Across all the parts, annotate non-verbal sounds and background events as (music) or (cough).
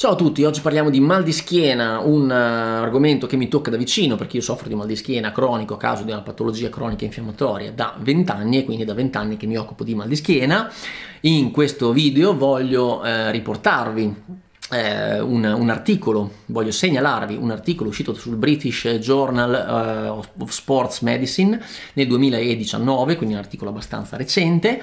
Ciao a tutti, oggi parliamo di mal di schiena, un eh, argomento che mi tocca da vicino perché io soffro di mal di schiena cronico a causa di una patologia cronica infiammatoria da 20 anni e quindi da 20 anni che mi occupo di mal di schiena. In questo video voglio eh, riportarvi eh, un, un, articolo, voglio segnalarvi un articolo uscito sul British Journal uh, of Sports Medicine nel 2019, quindi un articolo abbastanza recente.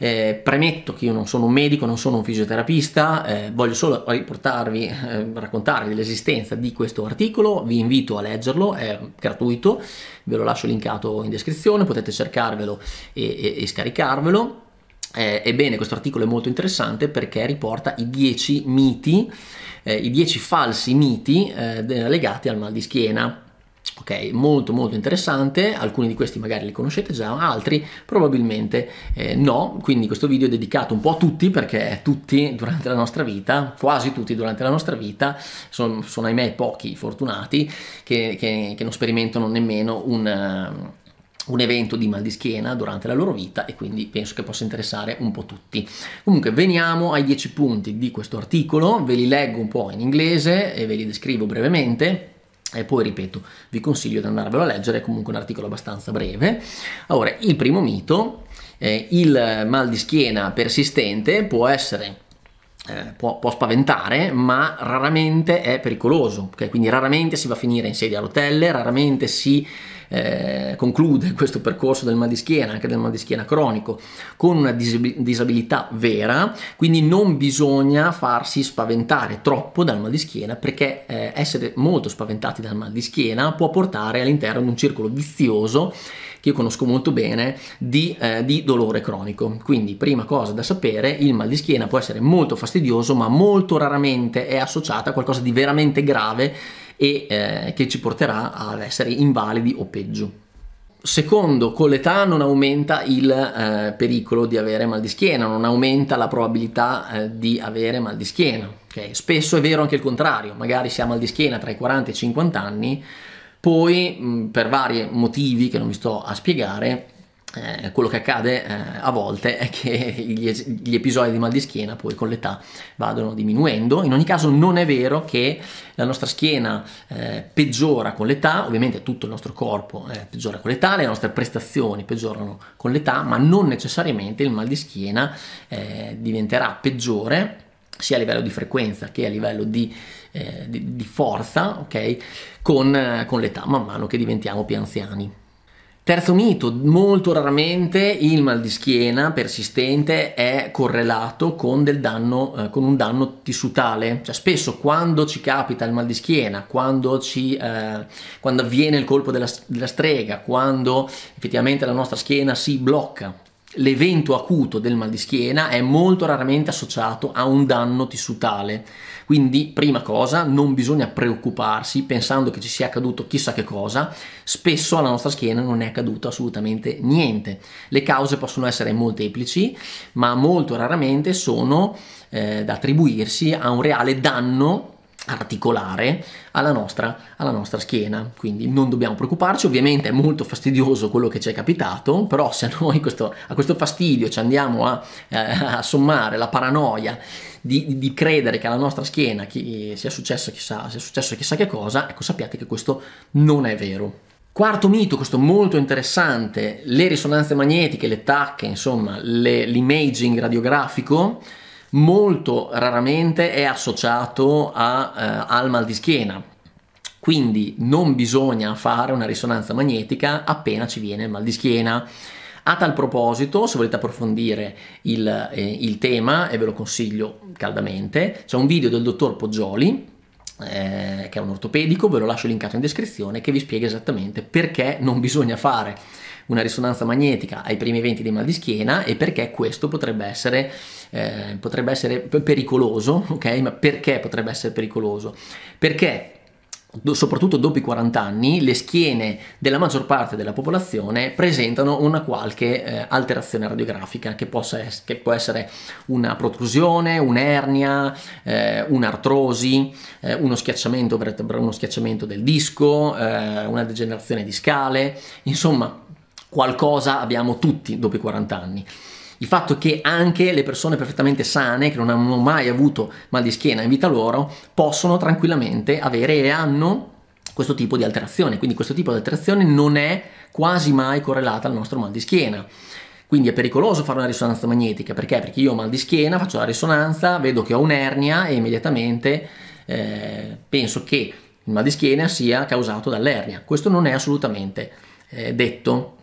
Eh, premetto che io non sono un medico, non sono un fisioterapista, eh, voglio solo riportarvi, eh, raccontarvi dell'esistenza di questo articolo, vi invito a leggerlo, è gratuito, ve lo lascio linkato in descrizione, potete cercarvelo e, e, e scaricarvelo eh, ebbene, questo articolo è molto interessante perché riporta i 10 miti, eh, i 10 falsi miti eh, legati al mal di schiena. Ok, molto molto interessante, alcuni di questi magari li conoscete già, altri probabilmente eh, no, quindi questo video è dedicato un po' a tutti perché tutti durante la nostra vita, quasi tutti durante la nostra vita, sono, sono ahimè pochi fortunati che, che, che non sperimentano nemmeno un, un evento di mal di schiena durante la loro vita e quindi penso che possa interessare un po' tutti. Comunque veniamo ai 10 punti di questo articolo, ve li leggo un po' in inglese e ve li descrivo brevemente. E poi ripeto, vi consiglio di andarvelo a leggere, è comunque un articolo abbastanza breve. Allora, il primo mito, eh, il mal di schiena persistente può essere eh, Può, può, spaventare, ma raramente è pericoloso, okay? quindi raramente si va a finire in sedia a rotelle, raramente si eh, conclude questo percorso del mal di schiena, anche del mal di schiena cronico, con una disabilità vera, quindi non bisogna farsi spaventare troppo dal mal di schiena perché eh, essere molto spaventati dal mal di schiena può portare all'interno di un circolo vizioso che io conosco molto bene di, eh, di dolore cronico. Quindi prima cosa da sapere, il mal di schiena può essere molto fastidioso ma molto raramente è associato a qualcosa di veramente grave e eh, che ci porterà ad essere invalidi o peggio. Secondo, con l'età non aumenta il eh, pericolo di avere mal di schiena, non aumenta la probabilità eh, di avere mal di schiena. Okay? Spesso è vero anche il contrario, magari si ha mal di schiena tra i 40 e i 50 anni, poi mh, per vari motivi che non vi sto a spiegare eh, quello che accade eh, a volte è che gli, gli, episodi di mal di schiena poi con l'età vadano diminuendo. In ogni caso non è vero che la nostra schiena eh, peggiora con l'età, ovviamente tutto il nostro corpo eh, peggiora con l'età, le nostre prestazioni peggiorano con l'età, ma non necessariamente il mal di schiena eh, diventerà peggiore sia a livello di frequenza che a livello di, eh, di, di forza, ok? Con, con l'età, man mano che diventiamo più anziani. Terzo mito, molto raramente il mal di schiena persistente è correlato con, danno, eh, con un danno tissutale, cioè spesso quando ci capita il mal di schiena, quando, ci, eh, quando avviene il colpo della, della strega, quando effettivamente la nostra schiena si blocca l'evento acuto del mal di schiena è molto raramente associato a un danno tissutale. Quindi, prima cosa, non bisogna preoccuparsi pensando che ci sia accaduto chissà che cosa, spesso alla nostra schiena non è accaduto assolutamente niente. Le cause possono essere molteplici, ma molto raramente sono eh, da attribuirsi a un reale danno articolare alla nostra, alla nostra, schiena quindi non dobbiamo preoccuparci ovviamente è molto fastidioso quello che ci è capitato però se noi questo, a questo fastidio ci andiamo a, eh, a sommare la paranoia di, di, credere che alla nostra schiena chi, sia, successo chissà, sia successo chissà che cosa ecco sappiate che questo non è vero Quarto mito, questo molto interessante, le risonanze magnetiche, le tacche, insomma, le, l'imaging radiografico molto raramente è associato a, eh, al mal di schiena. Quindi non bisogna fare una risonanza magnetica appena ci viene il mal di schiena. A tal proposito, se volete approfondire il, eh, il tema, e ve lo consiglio caldamente, c'è un video del dottor Poggioli eh, che è un ortopedico, ve lo lascio linkato in descrizione, che vi spiega esattamente perché non bisogna fare una risonanza magnetica ai primi eventi dei mal di schiena e perché questo potrebbe essere, eh, potrebbe essere pericoloso, (laughs) ok? Ma perché potrebbe essere pericoloso? Perché soprattutto dopo i 40 anni, le schiene della maggior parte della popolazione presentano una qualche eh, alterazione radiografica che, es- che, può essere una protrusione, un'ernia, eh, un'artrosi, eh, uno, schiacciamento, uno, schiacciamento, del disco, eh, una degenerazione discale, insomma qualcosa abbiamo tutti dopo i 40 anni. Il fatto che anche le persone perfettamente sane, che non hanno mai avuto mal di schiena in vita loro, possono tranquillamente avere e hanno questo tipo di alterazione. Quindi questo tipo di alterazione non è quasi mai correlata al nostro mal di schiena. Quindi è pericoloso fare una risonanza magnetica, perché? Perché io ho mal di schiena, faccio la risonanza, vedo che ho un'ernia e immediatamente eh, penso che il mal di schiena sia causato dall'ernia. Questo non è assolutamente eh, detto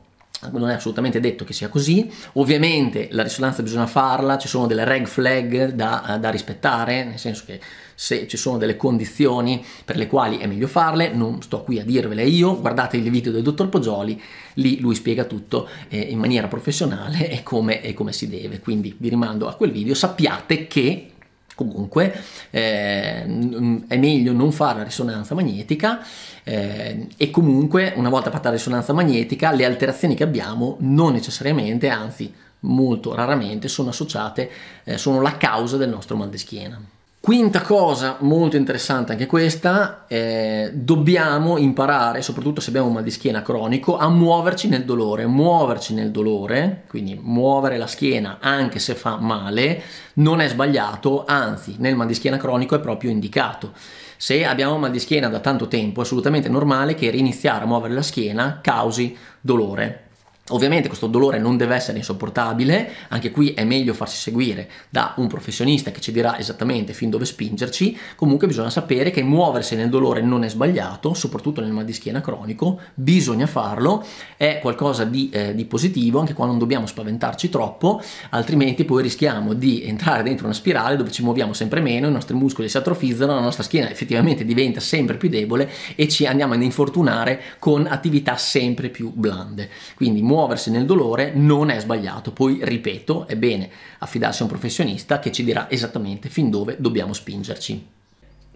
non è assolutamente detto che sia così, ovviamente la risonanza bisogna farla, ci sono delle red flag da, eh, da, rispettare, nel senso che se ci sono delle condizioni per le quali è meglio farle, non sto qui a dirvele io, guardate il video del dottor Poggioli, lì lui spiega tutto eh, in maniera professionale e come, e come si deve, quindi vi rimando a quel video, sappiate che Comunque eh, è meglio non fare la risonanza magnetica eh, e comunque una volta fatta la risonanza magnetica le alterazioni che abbiamo non necessariamente, anzi molto raramente, sono associate, eh, sono la causa del nostro mal di schiena. Quinta cosa molto interessante anche questa, eh, dobbiamo imparare, soprattutto se abbiamo un mal di schiena cronico, a muoverci nel dolore. Muoverci nel dolore, quindi muovere la schiena anche se fa male, non è sbagliato, anzi nel mal di schiena cronico è proprio indicato. Se abbiamo mal di schiena da tanto tempo è assolutamente normale che riniziare a muovere la schiena causi dolore. Ovviamente questo dolore non deve essere insopportabile, anche qui è meglio farsi seguire da un professionista che ci dirà esattamente fin dove spingerci, comunque bisogna sapere che muoversi nel dolore non è sbagliato, soprattutto nel mal di schiena cronico, bisogna farlo, è qualcosa di, eh, di positivo, anche qua non dobbiamo spaventarci troppo, altrimenti poi rischiamo di entrare dentro una spirale dove ci muoviamo sempre meno, i nostri muscoli si atrofizzano, la nostra schiena effettivamente diventa sempre più debole e ci andiamo ad infortunare con attività sempre più blande. Quindi muoversi nel dolore non è sbagliato. Poi, ripeto, è bene affidarsi a un professionista che ci dirà esattamente fin dove dobbiamo spingerci.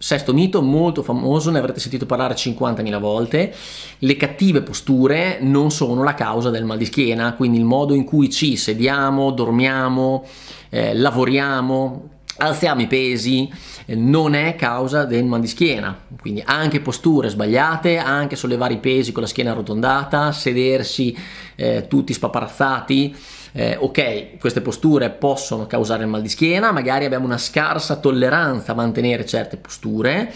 Sesto mito, molto famoso, ne avrete sentito parlare 50.000 volte, le cattive posture non sono la causa del mal di schiena, quindi il modo in cui ci sediamo, dormiamo, eh, lavoriamo, Alziamo i pesi eh, non è causa del mal di schiena, quindi anche posture sbagliate, anche sollevare i pesi con la schiena arrotondata, sedersi eh, tutti spaparazzati, eh, ok, queste posture possono causare il mal di schiena, magari abbiamo una scarsa tolleranza a mantenere certe posture,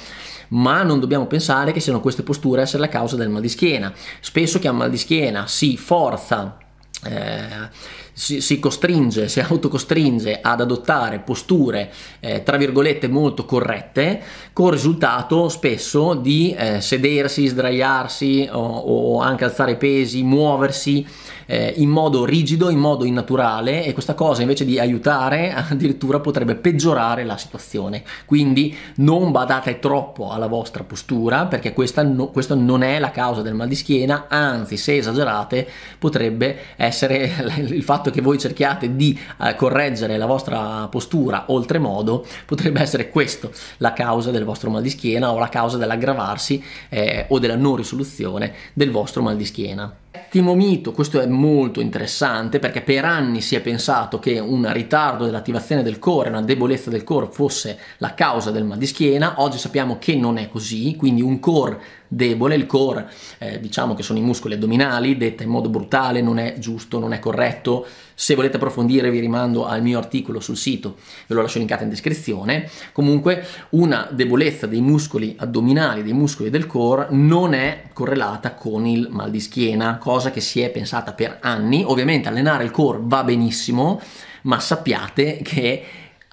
ma non dobbiamo pensare che siano queste posture a essere la causa del mal di schiena. Spesso chi ha mal di schiena si forza eh, si, si, costringe, si autocostringe ad adottare posture eh, tra virgolette molto corrette, con il risultato spesso di eh, sedersi, sdraiarsi o, o, anche alzare pesi, muoversi eh, in modo rigido, in modo innaturale e questa cosa invece di aiutare (laughs) addirittura potrebbe peggiorare la situazione. Quindi non badate troppo alla vostra postura perché questa, no, questa non è la causa del mal di schiena, anzi se esagerate potrebbe essere (laughs) il fatto che voi cerchiate di eh, correggere la vostra postura oltremodo, potrebbe essere questo la causa del vostro mal di schiena o la causa dell'aggravarsi eh, o della non risoluzione del vostro mal di schiena. Settimo mito, questo è molto interessante perché per anni si è pensato che un ritardo dell'attivazione del core, una debolezza del core fosse la causa del mal di schiena, oggi sappiamo che non è così, quindi un core debole, il core eh, diciamo che sono i muscoli addominali, detta in modo brutale non è giusto, non è corretto, se volete approfondire vi rimando al mio articolo sul sito, ve lo lascio linkato in descrizione, comunque una debolezza dei muscoli addominali, dei muscoli del core non è correlata con il mal di schiena, cosa che si è pensata per anni, ovviamente allenare il core va benissimo, ma sappiate che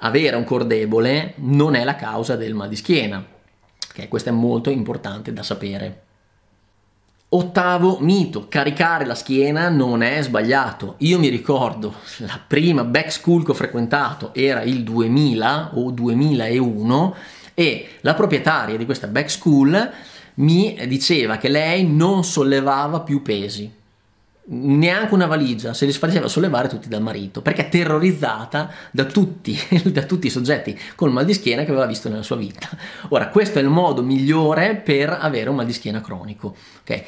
avere un core debole non è la causa del mal di schiena ok? Questo è molto importante da sapere. Ottavo mito, caricare la schiena non è sbagliato. Io mi ricordo la prima back school che ho frequentato era il 2000 o 2001 e la proprietaria di questa back school mi diceva che lei non sollevava più pesi neanche una valigia, se li faceva sollevare tutti dal marito, perché terrorizzata da tutti, (laughs) da tutti i soggetti col mal di schiena che aveva visto nella sua vita. Ora, questo è il modo migliore per avere un mal di schiena cronico, ok?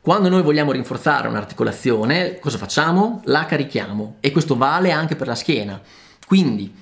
Quando noi vogliamo rinforzare un'articolazione, cosa facciamo? La carichiamo e questo vale anche per la schiena. Quindi,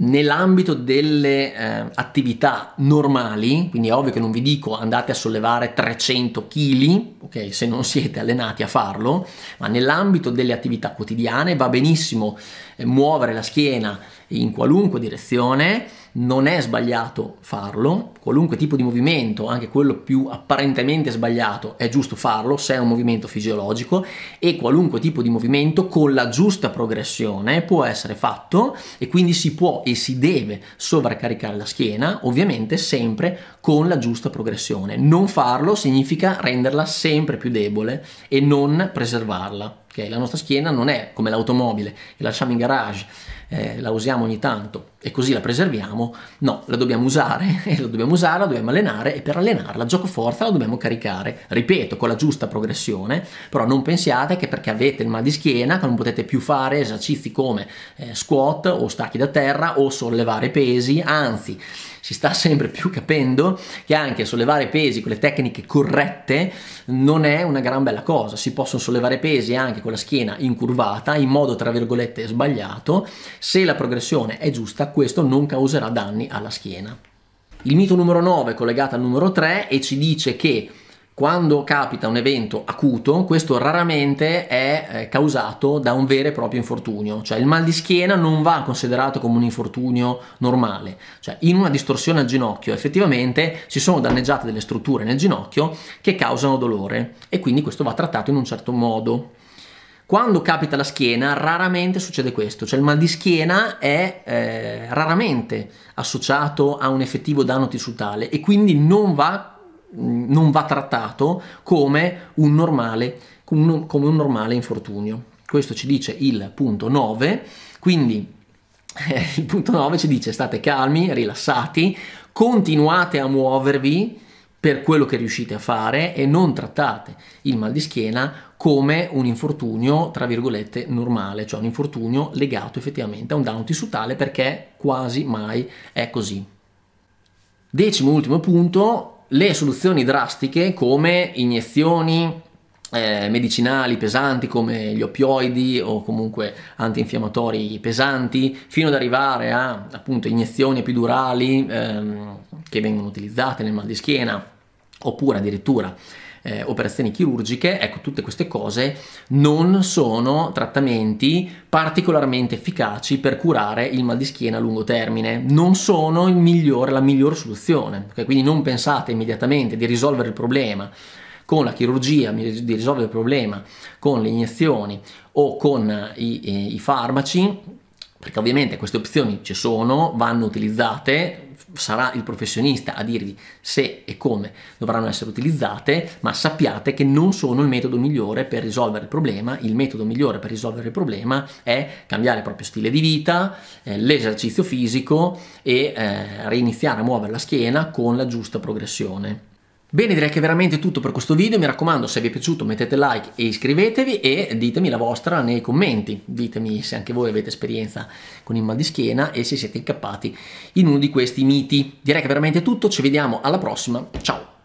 nell'ambito delle eh, attività normali, quindi è ovvio che non vi dico andate a sollevare 300 kg, ok, se non siete allenati a farlo, ma nell'ambito delle attività quotidiane va benissimo eh, muovere la schiena in qualunque direzione non è sbagliato farlo, qualunque tipo di movimento, anche quello più apparentemente sbagliato, è giusto farlo se è un movimento fisiologico e qualunque tipo di movimento con la giusta progressione può essere fatto e quindi si può e si deve sovraccaricare la schiena, ovviamente sempre con la giusta progressione. Non farlo significa renderla sempre più debole e non preservarla. Okay? La nostra schiena non è come l'automobile, che lasciamo in garage, eh, la usiamo ogni tanto e così la preserviamo. No, la dobbiamo usare, (laughs) e la dobbiamo usare, la dobbiamo allenare e per allenarla, gioco forza, la dobbiamo caricare. Ripeto, con la giusta progressione, però non pensiate che perché avete il mal di schiena, che non potete più fare esercizi come eh, squat o stacchi da terra o sollevare pesi, anzi si sta sempre più capendo che anche sollevare pesi con le tecniche corrette non è una gran bella cosa. Si possono sollevare pesi anche con la schiena incurvata in modo tra virgolette sbagliato. Se la progressione è giusta, questo non causerà danni alla schiena. Il mito numero 9 è collegato al numero 3 e ci dice che quando capita un evento acuto, questo raramente è eh, causato da un vero e proprio infortunio, cioè il mal di schiena non va considerato come un infortunio normale, cioè in una distorsione al ginocchio effettivamente si sono danneggiate delle strutture nel ginocchio che causano dolore e quindi questo va trattato in un certo modo. Quando capita la schiena raramente succede questo, cioè il mal di schiena è eh, raramente associato a un effettivo danno tissutale e quindi non va Mm, non va trattato come un normale, come un normale infortunio. Questo ci dice il punto 9, quindi (laughs) eh, il punto 9 ci dice state calmi, rilassati, continuate a muovervi per quello che riuscite a fare e non trattate il mal di schiena come un infortunio, tra virgolette, normale, cioè un infortunio legato effettivamente a un down tissutale perché quasi mai è così. Decimo ultimo punto, le soluzioni drastiche come iniezioni, eh, medicinali pesanti come gli opioidi o comunque antinfiammatori pesanti fino ad arrivare a appunto iniezioni epidurali ehm, che vengono utilizzate nel mal di schiena oppure addirittura eh, operazioni chirurgiche, ecco tutte queste cose non sono trattamenti particolarmente efficaci per curare il mal di schiena a lungo termine, non sono migliore, la migliore soluzione, okay? quindi non pensate immediatamente di risolvere il problema con la chirurgia, di risolvere il problema con le iniezioni o con i, eh, i farmaci, perché ovviamente queste opzioni ci sono, vanno utilizzate, sarà il professionista a dirvi se e come dovranno essere utilizzate, ma sappiate che non sono il metodo migliore per risolvere il problema, il metodo migliore per risolvere il problema è cambiare il proprio stile di vita, eh, l'esercizio fisico e eh, reiniziare a muovere la schiena con la giusta progressione. Bene, direi che è veramente tutto per questo video, mi raccomando se vi è piaciuto mettete like e iscrivetevi e ditemi la vostra nei commenti, ditemi se anche voi avete esperienza con il mal di schiena e se siete incappati in uno di questi miti. Direi che è veramente tutto, ci vediamo alla prossima, ciao!